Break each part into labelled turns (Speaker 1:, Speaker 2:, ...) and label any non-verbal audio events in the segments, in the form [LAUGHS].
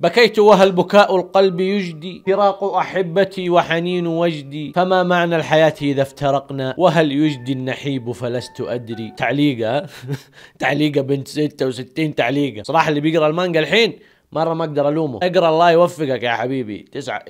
Speaker 1: بكيت وهل بكاء القلب يجدي فراق أحبتي وحنين وجدي فما معنى الحياة إذا افترقنا وهل يجدي النحيب فلست أدري تعليقة [LAUGHS] تعليقة بنت 66 تعليقة صراحة اللي بيقرأ المانجا الحين مرة ما أقدر ألومه اقرأ الله يوفقك يا حبيبي تسعة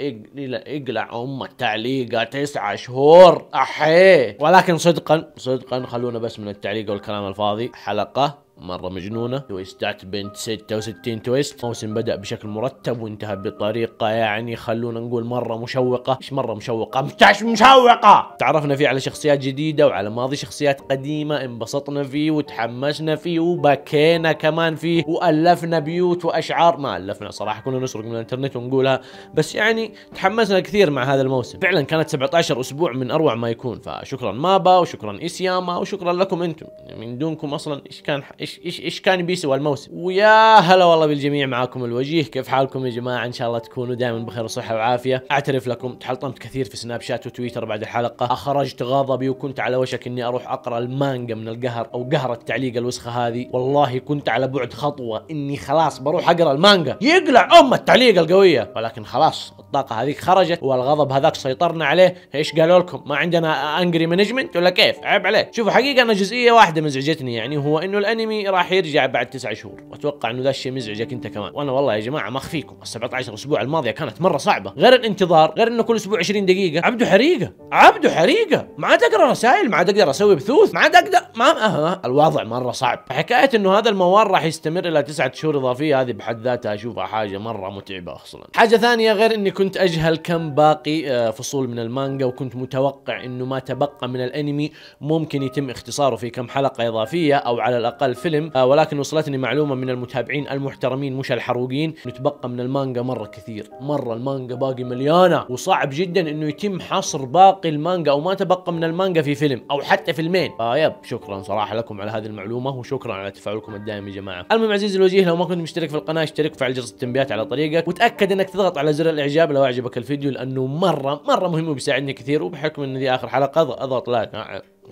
Speaker 1: اقلع أمك تعليقة تسعة شهور أحيه ولكن صدقا صدقا خلونا بس من التعليق والكلام الفاضي حلقة مرة مجنونة تويستات بين 66 تويست الموسم بدأ بشكل مرتب وانتهى بطريقة يعني خلونا نقول مرة مشوقة مش مرة مشوقة مش مشوقة تعرفنا فيه على شخصيات جديدة وعلى ماضي شخصيات قديمة انبسطنا فيه وتحمسنا فيه وبكينا كمان فيه وألفنا بيوت وأشعار ما ألفنا صراحة كنا نسرق من الانترنت ونقولها بس يعني تحمسنا كثير مع هذا الموسم فعلا كانت 17 أسبوع من أروع ما يكون فشكرا مابا وشكرا إسياما وشكرا لكم أنتم من دونكم أصلا إيش كان ايش ايش ايش كان بيسوى الموسم ويا هلا والله بالجميع معاكم الوجيه كيف حالكم يا جماعه ان شاء الله تكونوا دائما بخير وصحه وعافيه اعترف لكم تحلطمت كثير في سناب شات وتويتر بعد الحلقه اخرجت غضبي وكنت على وشك اني اروح اقرا المانجا من القهر او قهر التعليق الوسخه هذه والله كنت على بعد خطوه اني خلاص بروح اقرا المانجا يقلع ام التعليق القويه ولكن خلاص الطاقه هذيك خرجت والغضب هذاك سيطرنا عليه ايش قالوا لكم ما عندنا انجري مانجمنت ولا كيف عيب عليه شوفوا حقيقه انا جزئيه واحده مزعجتني يعني هو انه الانمي يومي راح يرجع بعد تسعة شهور واتوقع انه ذا الشيء مزعجك انت كمان وانا والله يا جماعه ما اخفيكم ال 17 اسبوع الماضيه كانت مره صعبه غير الانتظار غير انه كل اسبوع 20 دقيقه عبده حريقه عبده حريقه ما عاد اقرا رسائل ما عاد اقدر اسوي بثوث ما عاد اقدر ما أه،, أه. الوضع مره صعب حكايه انه هذا الموال راح يستمر الى تسعة شهور اضافيه هذه بحد ذاتها اشوفها حاجه مره متعبه اصلا حاجه ثانيه غير اني كنت اجهل كم باقي آه، فصول من المانجا وكنت متوقع انه ما تبقى من الانمي ممكن يتم اختصاره في كم حلقه اضافيه او على الاقل الفيلم آه، ولكن وصلتني معلومه من المتابعين المحترمين مش الحروقين نتبقى من المانجا مره كثير مره المانجا باقي مليانه وصعب جدا انه يتم حصر باقي المانجا او ما تبقى من المانجا في فيلم او حتى فيلمين آه يب شكرا صراحه لكم على هذه المعلومه وشكرا على تفاعلكم الدائم يا جماعه المهم عزيزي الوجيه لو ما كنت مشترك في القناه اشترك وفعل جرس التنبيهات على طريقك وتاكد انك تضغط على زر الاعجاب لو اعجبك الفيديو لانه مره مره مهم وبيساعدني كثير وبحكم ان دي اخر حلقه اضغط لايك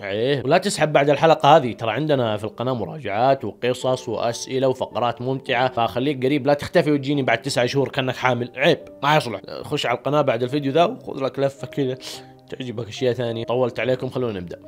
Speaker 1: ايه ولا تسحب بعد الحلقه هذه ترى عندنا في القناه مراجعات وقصص واسئله وفقرات ممتعه فخليك قريب لا تختفي وتجيني بعد تسعة شهور كانك حامل عيب ما يصلح خش على القناه بعد الفيديو ذا وخذ لك لفه كذا تعجبك اشياء ثانيه طولت عليكم خلونا نبدا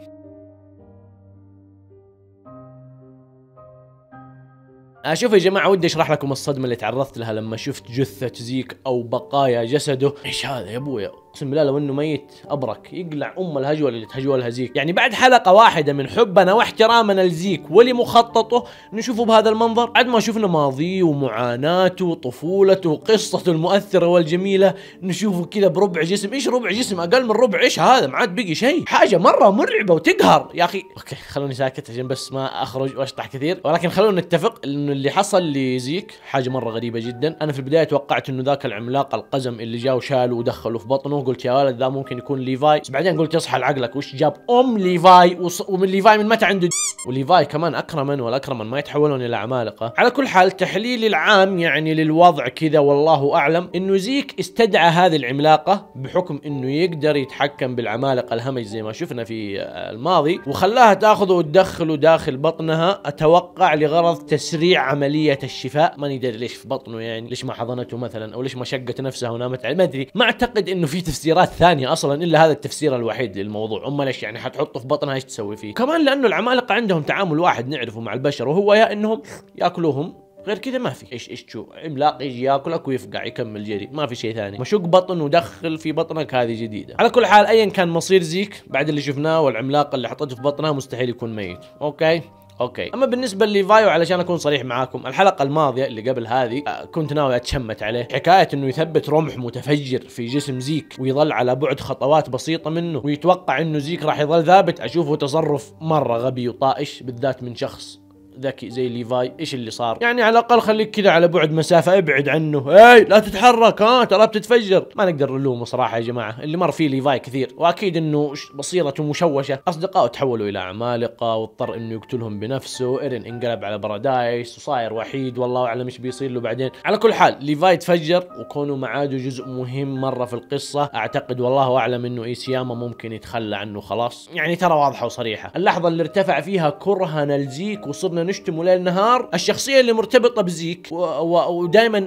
Speaker 1: آه، شوف يا جماعه ودي اشرح لكم الصدمه اللي تعرضت لها لما شفت جثه زيك او بقايا جسده ايش هذا يا ابويا اقسم بالله لو انه ميت ابرك يقلع ام الهجوه اللي تهجولها زيك يعني بعد حلقه واحده من حبنا واحترامنا لزيك ولمخططه نشوفه بهذا المنظر بعد ما شفنا ماضيه ومعاناته وطفولته وقصته المؤثره والجميله نشوفه كذا بربع جسم ايش ربع جسم اقل من ربع ايش هذا ما عاد بقي شيء حاجه مره مرعبه وتقهر يا اخي اوكي خلوني ساكت عشان بس ما اخرج واشطح كثير ولكن خلونا نتفق انه اللي حصل لزيك حاجه مره غريبه جدا انا في البدايه توقعت انه ذاك العملاق القزم اللي جاء وشاله ودخله في بطنه قلت يا ولد ذا ممكن يكون ليفاي بس بعدين قلت يصحى لعقلك وش جاب ام ليفاي وص... ومن ليفاي من متى عنده وليفاي كمان اكرما والاكرما ما يتحولون الى عمالقه على كل حال تحليلي العام يعني للوضع كذا والله اعلم انه زيك استدعى هذه العملاقه بحكم انه يقدر يتحكم بالعمالقه الهمج زي ما شفنا في آه، الماضي وخلاها تاخذه وتدخله داخل بطنها اتوقع لغرض تسريع عمليه الشفاء ماني داري ليش في بطنه يعني ليش ما حضنته مثلا او ليش ما شقت نفسها ونامت ما ادري ما اعتقد انه في تفسيرات ثانية أصلا إلا هذا التفسير الوحيد للموضوع أم ليش يعني حتحطه في بطنها إيش تسوي فيه كمان لأنه العمالقة عندهم تعامل واحد نعرفه مع البشر وهو يا إنهم يأكلوهم غير كذا ما في ايش ايش تشوف عملاق يجي ياكلك ويفقع يكمل جري ما في شيء ثاني مشوق بطن ودخل في بطنك هذه جديده على كل حال ايا كان مصير زيك بعد اللي شفناه والعملاق اللي حطته في بطنها مستحيل يكون ميت اوكي اوكي اما بالنسبه لفايو علشان اكون صريح معاكم الحلقه الماضيه اللي قبل هذه آه، كنت ناوي اتشمت عليه حكايه انه يثبت رمح متفجر في جسم زيك ويظل على بعد خطوات بسيطه منه ويتوقع انه زيك راح يظل ثابت اشوفه تصرف مره غبي وطائش بالذات من شخص ذكي زي ليفاي ايش اللي صار يعني على الاقل خليك كذا على بعد مسافه ابعد عنه اي لا تتحرك ها ترى بتتفجر ما نقدر نلومه صراحه يا جماعه اللي مر فيه ليفاي كثير واكيد انه بصيرته مشوشه اصدقائه تحولوا الى عمالقه واضطر انه يقتلهم بنفسه ايرين انقلب على بارادايس وصاير وحيد والله اعلم ايش بيصير له بعدين على كل حال ليفاي تفجر وكونه معاده جزء مهم مره في القصه اعتقد والله اعلم انه ايسياما ممكن يتخلى عنه خلاص يعني ترى واضحه وصريحه اللحظه اللي ارتفع فيها كرهنا لزيك وصرنا نشتم ليل نهار الشخصيه اللي مرتبطه بزيك ودائما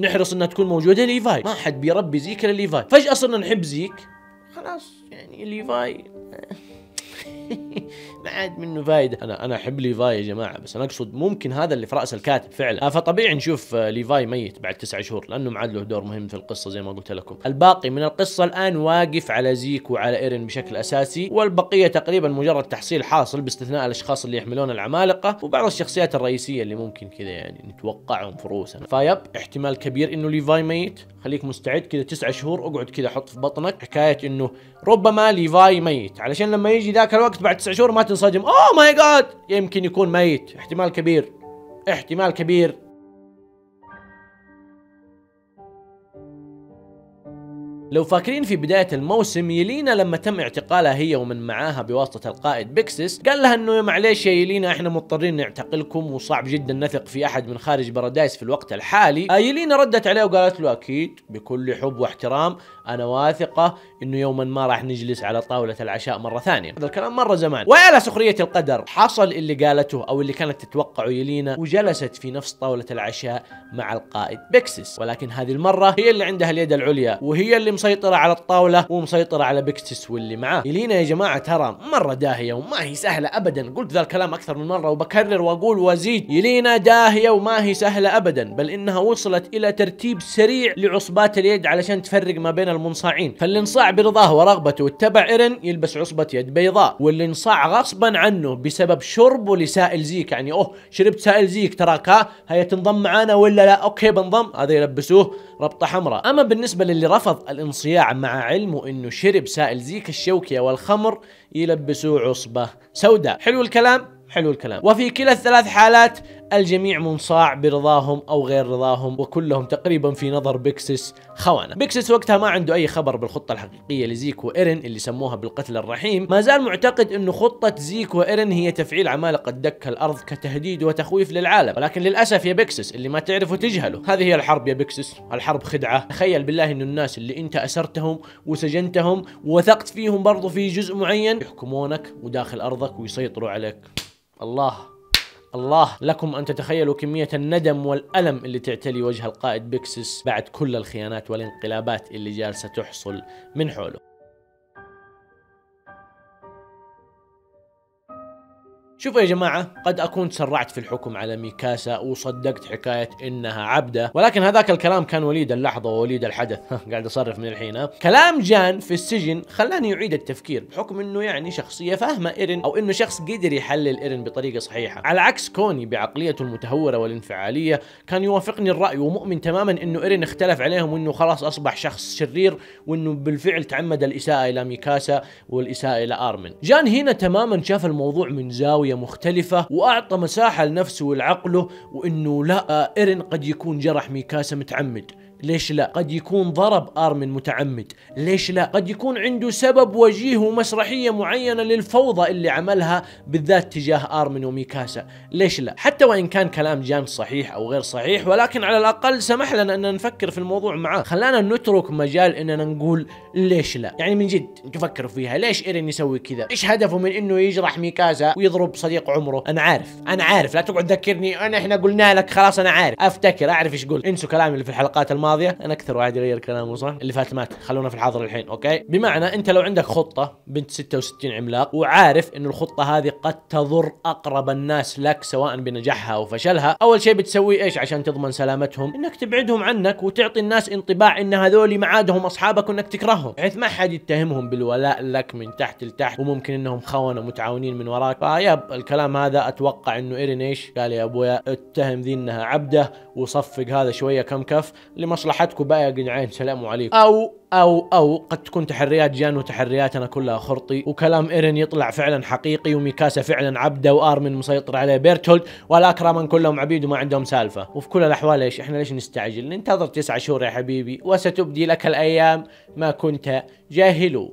Speaker 1: نحرص انها تكون موجوده ليفاي ما حد بيربي زيك الا ليفاي فجاه صرنا نحب زيك خلاص يعني ليفاي [LAUGHS] ما عاد منه فايده انا انا احب ليفاي يا جماعه بس انا اقصد ممكن هذا اللي في راس الكاتب فعلا آه، فطبيعي نشوف آه، ليفاي ميت بعد تسعة شهور لانه ما عاد له دور مهم في القصه زي ما قلت لكم الباقي من القصه الان واقف على زيك وعلى ايرين بشكل اساسي والبقيه تقريبا مجرد تحصيل حاصل باستثناء الاشخاص اللي يحملون العمالقه وبعض الشخصيات الرئيسيه اللي ممكن كذا يعني نتوقعهم في رؤوسنا فيب احتمال كبير انه ليفاي ميت خليك مستعد كذا تسعة شهور اقعد كذا حط في بطنك حكايه انه ربما ليفاي ميت علشان لما يجي ذاك الوقت الوقت بعد تسع شهور ما تنصدم اوه ماي جاد يمكن يكون ميت احتمال كبير احتمال كبير لو فاكرين في بداية الموسم يلينا لما تم اعتقالها هي ومن معاها بواسطة القائد بيكسس قال لها انه معليش يا يلينا احنا مضطرين نعتقلكم وصعب جدا نثق في احد من خارج بارادايس في الوقت الحالي آه، يلينا ردت عليه وقالت له اكيد بكل حب واحترام انا واثقة انه يوما ما راح نجلس على طاولة العشاء مرة ثانية هذا الكلام مرة زمان وعلى سخرية القدر حصل اللي قالته او اللي كانت تتوقعه يلينا وجلست في نفس طاولة العشاء مع القائد بيكسس ولكن هذه المرة هي اللي عندها اليد العليا وهي اللي مسيطرة على الطاولة ومسيطرة على بيكسس واللي معاه يلينا يا جماعة ترى مرة داهية وما هي سهلة أبدا قلت ذا الكلام أكثر من مرة وبكرر وأقول وأزيد يلينا داهية وما هي سهلة أبدا بل إنها وصلت إلى ترتيب سريع لعصبات اليد علشان تفرق ما بين المنصاعين فاللي انصاع برضاه ورغبته واتبع إيرن يلبس عصبة يد بيضاء واللي انصاع غصبا عنه بسبب شربه لسائل زيك يعني أوه شربت سائل زيك تراك ها هيا تنضم معانا ولا لا أوكي بنضم هذا يلبسوه ربطة حمراء أما بالنسبة للي رفض الانصياع مع علمه أنه شرب سائل زيك الشوكية والخمر يلبسوه عصبة سوداء حلو الكلام حلو الكلام وفي كلا الثلاث حالات الجميع منصاع برضاهم او غير رضاهم وكلهم تقريبا في نظر بيكسس خوانه بيكسس وقتها ما عنده اي خبر بالخطه الحقيقيه لزيك وايرن اللي سموها بالقتل الرحيم ما زال معتقد انه خطه زيك وايرن هي تفعيل عمالقه دك الارض كتهديد وتخويف للعالم ولكن للاسف يا بيكسس اللي ما تعرفه تجهله هذه هي الحرب يا بيكسس الحرب خدعه تخيل بالله انه الناس اللي انت اسرتهم وسجنتهم وثقت فيهم برضو في جزء معين يحكمونك وداخل ارضك ويسيطروا عليك الله الله لكم أن تتخيلوا كمية الندم والألم اللي تعتلي وجه القائد بيكسس بعد كل الخيانات والانقلابات اللي جالسة تحصل من حوله شوفوا يا جماعة قد أكون تسرعت في الحكم على ميكاسا وصدقت حكاية إنها عبدة ولكن هذاك الكلام كان وليد اللحظة ووليد الحدث [LAUGHS] قاعد أصرف من الحين كلام جان في السجن خلاني يعيد التفكير بحكم إنه يعني شخصية فاهمة إيرن أو إنه شخص قدر يحلل إيرن بطريقة صحيحة على عكس كوني بعقليته المتهورة والانفعالية كان يوافقني الرأي ومؤمن تماما إنه إيرن اختلف عليهم وإنه خلاص أصبح شخص شرير وإنه بالفعل تعمد الإساءة إلى ميكاسا والإساءة إلى آرمن جان هنا تماما شاف الموضوع من زاوية زاوية مختلفة وأعطى مساحة لنفسه ولعقله وأنه لا إيرن قد يكون جرح ميكاسا متعمد ليش لا قد يكون ضرب ارمن متعمد ليش لا قد يكون عنده سبب وجيه ومسرحيه معينه للفوضى اللي عملها بالذات تجاه ارمن وميكاسا ليش لا حتى وان كان كلام جان صحيح او غير صحيح ولكن على الاقل سمح لنا اننا نفكر في الموضوع معاه خلانا نترك مجال اننا نقول ليش لا يعني من جد تفكروا فيها ليش ايرين يسوي كذا ايش هدفه من انه يجرح ميكاسا ويضرب صديق عمره انا عارف انا عارف لا تقعد تذكرني انا احنا قلنا لك خلاص انا عارف افتكر اعرف ايش قلت انسوا كلامي اللي في الحلقات الماضية الماضيه انا اكثر واحد يغير كلامه صح اللي فات مات خلونا في الحاضر الحين اوكي بمعنى انت لو عندك خطه بنت 66 عملاق وعارف ان الخطه هذه قد تضر اقرب الناس لك سواء بنجاحها او فشلها اول شيء بتسوي ايش عشان تضمن سلامتهم انك تبعدهم عنك وتعطي الناس انطباع ان هذول معادهم اصحابك وانك تكرههم بحيث ما حد يتهمهم بالولاء لك من تحت لتحت وممكن انهم خونه متعاونين من وراك فيب الكلام هذا اتوقع انه ايرين ايش قال يا ابويا اتهم ذي انها عبده وصفق هذا شويه كم كف لما مصلحتكم بقى يا جدعان سلام عليكم او او او قد تكون تحريات جان وتحرياتنا كلها خرطي وكلام ايرن يطلع فعلا حقيقي وميكاسا فعلا عبده وارمن مسيطر عليه بيرتولد من كلهم عبيد وما عندهم سالفه وفي كل الاحوال ايش احنا ليش نستعجل ننتظر تسعة شهور يا حبيبي وستبدي لك الايام ما كنت جاهل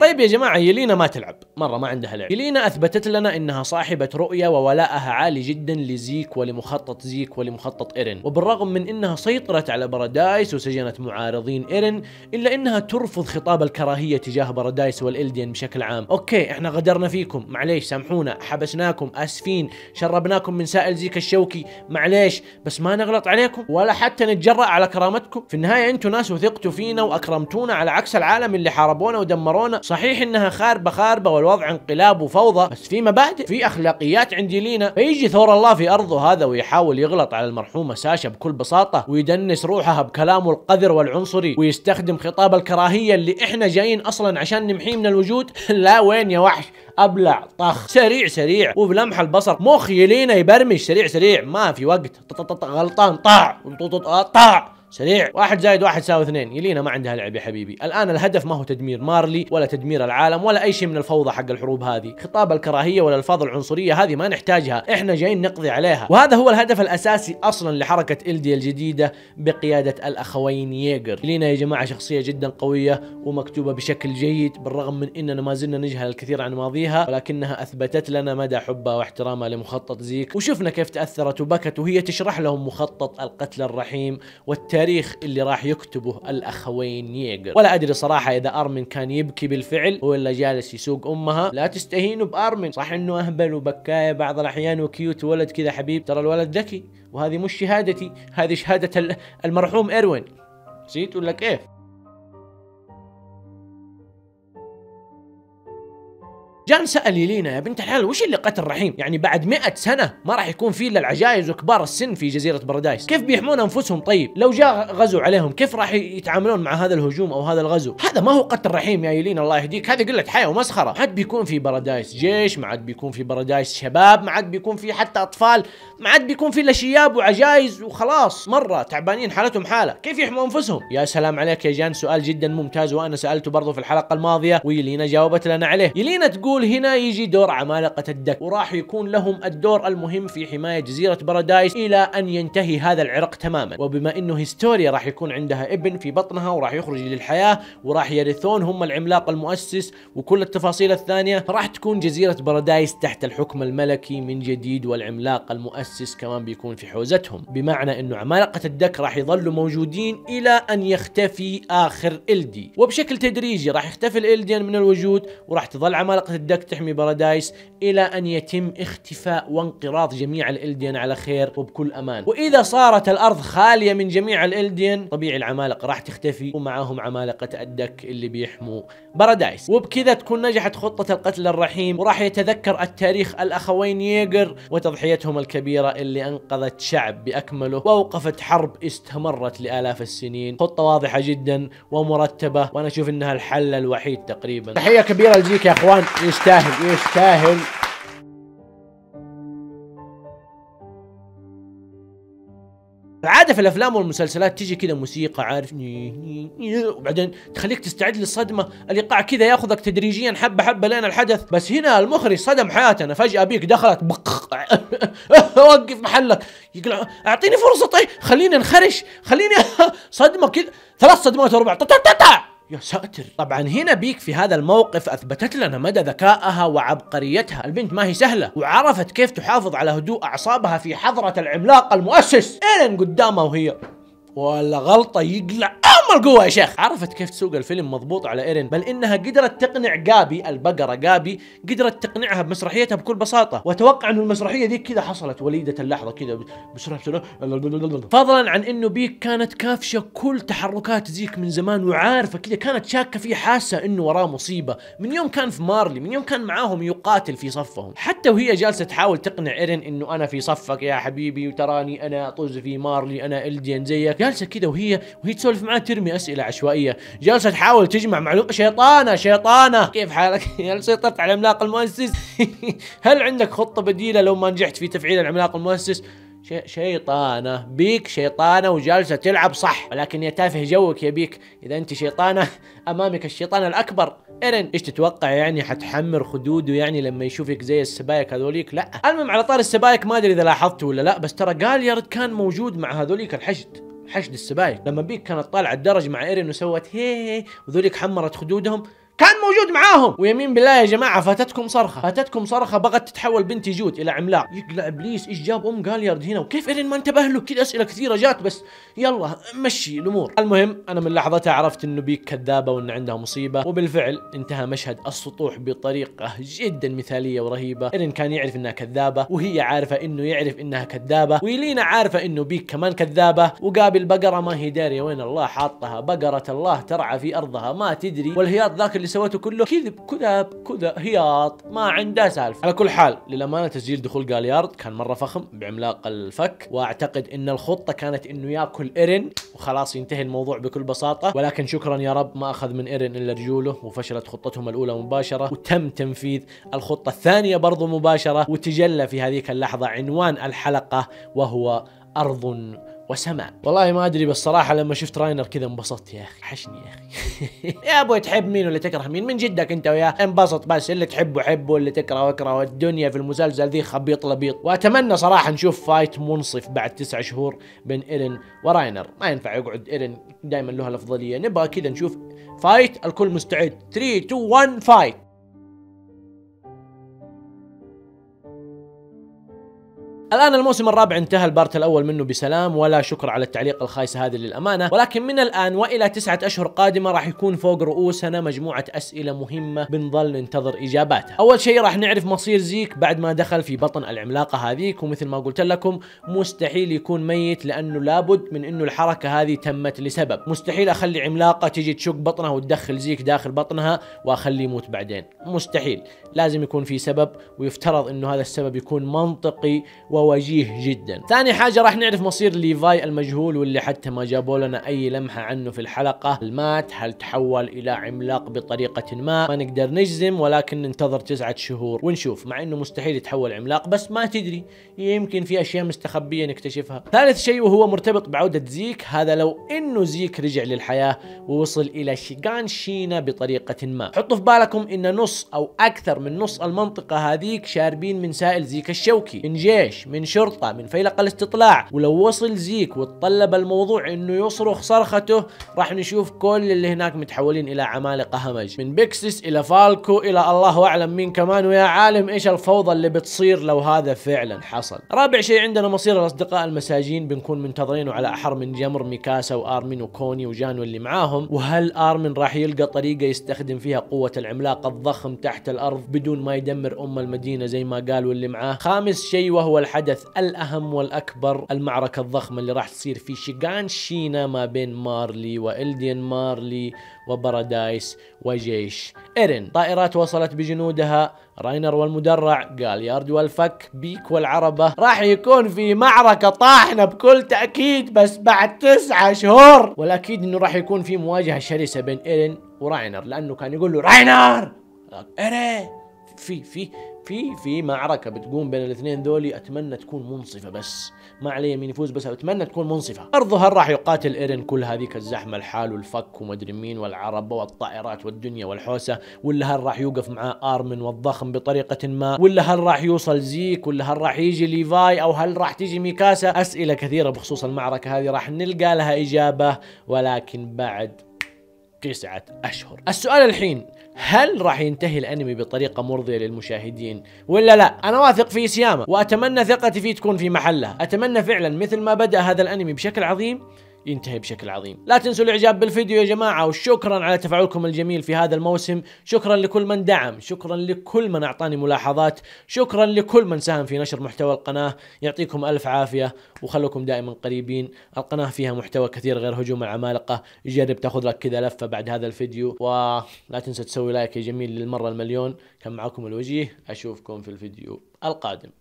Speaker 1: طيب يا جماعة يلينا ما تلعب مرة ما عندها لعب يلينا أثبتت لنا أنها صاحبة رؤية وولائها عالي جدا لزيك ولمخطط زيك ولمخطط إيرن وبالرغم من أنها سيطرت على بارادايس وسجنت معارضين إيرن إلا أنها ترفض خطاب الكراهية تجاه بارادايس والإلديان بشكل عام أوكي إحنا غدرنا فيكم معليش سامحونا حبسناكم آسفين شربناكم من سائل زيك الشوكي معليش بس ما نغلط عليكم ولا حتى نتجرأ على كرامتكم في النهاية أنتم ناس وثقتوا فينا وأكرمتونا على عكس العالم اللي حاربونا ودمرونا صحيح انها خاربه خاربه والوضع انقلاب وفوضى بس في مبادئ في اخلاقيات عند يلينا فيجي ثور الله في ارضه هذا ويحاول يغلط على المرحومه ساشا بكل بساطه ويدنس روحها بكلامه القذر والعنصري ويستخدم خطاب الكراهيه اللي احنا جايين اصلا عشان نمحيه من الوجود [LAUGHS] لا وين يا وحش ابلع طخ سريع سريع وبلمح البصر مخ يلينا يبرمج سريع سريع ما في وقت غلطان طاع آه، طاع سريع واحد زائد واحد ساوي اثنين يلينا ما عندها لعب يا حبيبي الان الهدف ما هو تدمير مارلي ولا تدمير العالم ولا اي شيء من الفوضى حق الحروب هذه خطاب الكراهيه ولا الفاظ العنصريه هذه ما نحتاجها احنا جايين نقضي عليها وهذا هو الهدف الاساسي اصلا لحركه الدي الجديده بقياده الاخوين ييجر لينا يا جماعه شخصيه جدا قويه ومكتوبه بشكل جيد بالرغم من اننا ما زلنا نجهل الكثير عن ماضيها ولكنها اثبتت لنا مدى حبها واحترامها لمخطط زيك وشفنا كيف تاثرت وبكت وهي تشرح لهم مخطط القتل الرحيم والت التاريخ اللي راح يكتبه الاخوين ييجر ولا ادري صراحه اذا ارمن كان يبكي بالفعل ولا جالس يسوق امها لا تستهينوا بارمن صح انه اهبل وبكايه بعض الاحيان وكيوت ولد كذا حبيب ترى الولد ذكي وهذه مش شهادتي هذه شهاده المرحوم ايروين نسيت ولا كيف جان سال يلينا يا بنت الحلال وش اللي قتل رحيم يعني بعد 100 سنه ما راح يكون في الا العجائز وكبار السن في جزيره بارادايس كيف بيحمون انفسهم طيب لو جاء غزو عليهم كيف راح يتعاملون مع هذا الهجوم او هذا الغزو هذا ما هو قتل رحيم يا يلينا الله يهديك هذه قله حياه ومسخره ما عاد بيكون في بارادايس جيش ما عاد بيكون في بارادايس شباب ما عاد بيكون في حتى اطفال ما عاد بيكون في الا شياب وعجايز وخلاص مره تعبانين حالتهم حاله كيف يحموا انفسهم يا سلام عليك يا جان سؤال جدا ممتاز وانا سالته برضه في الحلقه الماضيه ويلينا جاوبت لنا عليه يلينا تقول نقول هنا يجي دور عمالقة الدك وراح يكون لهم الدور المهم في حماية جزيرة بارادايس إلى أن ينتهي هذا العرق تماما وبما أنه هيستوريا راح يكون عندها ابن في بطنها وراح يخرج للحياة وراح يرثون هم العملاق المؤسس وكل التفاصيل الثانية راح تكون جزيرة بارادايس تحت الحكم الملكي من جديد والعملاق المؤسس كمان بيكون في حوزتهم بمعنى أنه عمالقة الدك راح يظلوا موجودين إلى أن يختفي آخر إلدي وبشكل تدريجي راح يختفي الإلديان من الوجود وراح تظل عمالقة الدك بدك تحمي بارادايس إلى أن يتم اختفاء وانقراض جميع الإلديان على خير وبكل أمان وإذا صارت الأرض خالية من جميع الإلديان طبيعي العمالقة راح تختفي ومعاهم عمالقة الدك اللي بيحموا بارادايس وبكذا تكون نجحت خطة القتل الرحيم وراح يتذكر التاريخ الأخوين ييجر وتضحيتهم الكبيرة اللي أنقذت شعب بأكمله وأوقفت حرب استمرت لآلاف السنين خطة واضحة جدا ومرتبة وأنا أشوف أنها الحل الوحيد تقريبا تحية كبيرة لجيك يا أخوان يستاهل يستاهل عادة في الافلام والمسلسلات تجي كذا موسيقى عارف وبعدين تخليك تستعد للصدمه الايقاع كذا ياخذك تدريجيا حبه حبه لين الحدث بس هنا المخرج صدم حياتنا فجاه بيك دخلت [LAUGHS] وقف محلك يقول اعطيني فرصه طيب خليني انخرش خليني [LAUGHS] صدمه كذا ثلاث صدمات وربع يا ساتر طبعا هنا بيك في هذا الموقف اثبتت لنا مدى ذكائها وعبقريتها البنت ما هي سهله وعرفت كيف تحافظ على هدوء اعصابها في حضره العملاق المؤسس ايلين قدامها وهي ولا غلطه يقلع ام القوه يا شيخ عرفت كيف تسوق الفيلم مضبوط على ايرين بل انها قدرت تقنع جابي البقره جابي قدرت تقنعها بمسرحيتها بكل بساطه واتوقع انه المسرحيه دي كذا حصلت وليده اللحظه كذا بسرعه فضلا عن انه بيك كانت كافشه كل تحركات زيك من زمان وعارفه كذا كانت شاكه فيه حاسه انه وراه مصيبه من يوم كان في مارلي من يوم كان معاهم يقاتل في صفهم حتى وهي جالسه تحاول تقنع ايرين انه انا في صفك يا حبيبي وتراني انا طز في مارلي انا الديان زيك جالسه كذا وهي وهي تسولف معاه ترمي اسئله عشوائيه جالسه تحاول تجمع معلومه شيطانه شيطانه كيف حالك هل [LAUGHS] سيطرت على العملاق المؤسس [LAUGHS] هل عندك خطه بديله لو ما نجحت في تفعيل العملاق المؤسس شيطانة بيك شيطانة وجالسة تلعب صح ولكن يا تافه جوك يا بيك إذا أنت شيطانة أمامك الشيطان الأكبر إيرن إيش تتوقع يعني حتحمر خدوده يعني لما يشوفك زي السبايك هذوليك لا المهم على طار السبايك ما أدري إذا لاحظت ولا لا بس ترى جاليارد كان موجود مع هذوليك الحشد حشد السبايك لما بيك كانت طالعه الدرج مع ايرين وسوت هي, هي وذوليك حمرت خدودهم كان موجود معاهم ويمين بالله يا جماعه فاتتكم صرخه فاتتكم صرخه بغت تتحول بنتي جود الى عملاق يقلع ابليس ايش جاب ام جاليارد هنا وكيف ايرين ما انتبه له كذا اسئله كثيره جات بس يلا مشي الامور المهم انا من لحظتها عرفت انه بيك كذابه وان عندها مصيبه وبالفعل انتهى مشهد السطوح بطريقه جدا مثاليه ورهيبه ايرين كان يعرف انها كذابه وهي عارفه انه يعرف انها كذابه ويلينا عارفه انه بيك كمان كذابه وقابل بقره ما هي داريه وين الله حاطها بقره الله ترعى في ارضها ما تدري والهياط ذاك اللي اللي سويته كله كذب كذب كذا هياط ما عنده سالفه على كل حال للامانه تسجيل دخول جاليارد كان مره فخم بعملاق الفك واعتقد ان الخطه كانت انه ياكل ايرن وخلاص ينتهي الموضوع بكل بساطه ولكن شكرا يا رب ما اخذ من ايرن الا رجوله وفشلت خطتهم الاولى مباشره وتم تنفيذ الخطه الثانيه برضو مباشره وتجلى في هذيك اللحظه عنوان الحلقه وهو ارض وسماء والله ما ادري بس صراحه لما شفت راينر كذا انبسطت يا اخي حشني يا اخي [LAUGHS] يا ابوي تحب مين ولا تكره مين من جدك انت وياه انبسط بس اللي تحبه حبه واللي تكرهه اكرهه والدنيا في المسلسل ذي خبيط لبيط واتمنى صراحه نشوف فايت منصف بعد تسع شهور بين ايرن وراينر ما ينفع يقعد ايرن دائما له الافضليه نبغى كذا نشوف فايت الكل مستعد 3 2 1 فايت الآن الموسم الرابع انتهى البارت الأول منه بسلام ولا شكر على التعليق الخايس هذا للأمانة ولكن من الآن وإلى تسعة أشهر قادمة راح يكون فوق رؤوسنا مجموعة أسئلة مهمة بنظل ننتظر إجاباتها أول شيء راح نعرف مصير زيك بعد ما دخل في بطن العملاقة هذيك ومثل ما قلت لكم مستحيل يكون ميت لأنه لابد من أنه الحركة هذه تمت لسبب مستحيل أخلي عملاقة تجي تشق بطنها وتدخل زيك داخل بطنها وأخليه يموت بعدين مستحيل لازم يكون في سبب ويفترض أنه هذا السبب يكون منطقي و ووجيه جدا ثاني حاجة راح نعرف مصير ليفاي المجهول واللي حتى ما جابوا لنا أي لمحة عنه في الحلقة هل مات هل تحول إلى عملاق بطريقة ما ما نقدر نجزم ولكن ننتظر تسعة شهور ونشوف مع أنه مستحيل يتحول عملاق بس ما تدري يمكن في أشياء مستخبية نكتشفها ثالث شيء وهو مرتبط بعودة زيك هذا لو أنه زيك رجع للحياة ووصل إلى شيغان شينا بطريقة ما حطوا في بالكم أن نص أو أكثر من نص المنطقة هذيك شاربين من سائل زيك الشوكي من جيش من شرطة من فيلق الاستطلاع ولو وصل زيك وتطلب الموضوع انه يصرخ صرخته راح نشوف كل اللي هناك متحولين الى عمالقة همج من بيكسس الى فالكو الى الله اعلم مين كمان ويا عالم ايش الفوضى اللي بتصير لو هذا فعلا حصل رابع شيء عندنا مصير الاصدقاء المساجين بنكون منتظرينه على احر من جمر ميكاسا وارمين وكوني وجانو اللي معاهم وهل ارمين راح يلقى طريقة يستخدم فيها قوة العملاق الضخم تحت الارض بدون ما يدمر ام المدينة زي ما قال واللي معاه خامس شيء وهو الحدث الحدث الأهم والأكبر المعركة الضخمة اللي راح تصير في شيغان شينا ما بين مارلي وإلديان مارلي وبارادايس وجيش إيرين طائرات وصلت بجنودها راينر والمدرع جاليارد والفك بيك والعربة راح يكون في معركة طاحنة بكل تأكيد بس بعد تسعة شهور والأكيد انه راح يكون في مواجهة شرسة بين إيرين وراينر لأنه كان يقول له راينر إيرين في في في في معركه بتقوم بين الاثنين ذولي اتمنى تكون منصفه بس ما علي مين يفوز بس اتمنى تكون منصفه هل راح يقاتل ايرين كل هذيك الزحمه لحاله الفك ومدري مين والعرب والطائرات والدنيا والحوسه ولا هل راح يوقف مع ارمن والضخم بطريقه ما ولا هل راح يوصل زيك ولا هل راح يجي ليفاي او هل راح تجي ميكاسا اسئله كثيره بخصوص المعركه هذه راح نلقى لها اجابه ولكن بعد تسعة أشهر السؤال الحين هل راح ينتهي الانمي بطريقه مرضيه للمشاهدين ولا لا انا واثق في سياما واتمنى ثقتي فيه تكون في محلها اتمنى فعلا مثل ما بدا هذا الانمي بشكل عظيم ينتهي بشكل عظيم لا تنسوا الاعجاب بالفيديو يا جماعه وشكرا على تفاعلكم الجميل في هذا الموسم شكرا لكل من دعم شكرا لكل من اعطاني ملاحظات شكرا لكل من ساهم في نشر محتوى القناه يعطيكم الف عافيه وخلوكم دائما قريبين القناه فيها محتوى كثير غير هجوم العمالقه جرب تاخذ لك كذا لفه بعد هذا الفيديو ولا تنسى تسوي لايك يا جميل للمره المليون كان معكم الوجيه اشوفكم في الفيديو القادم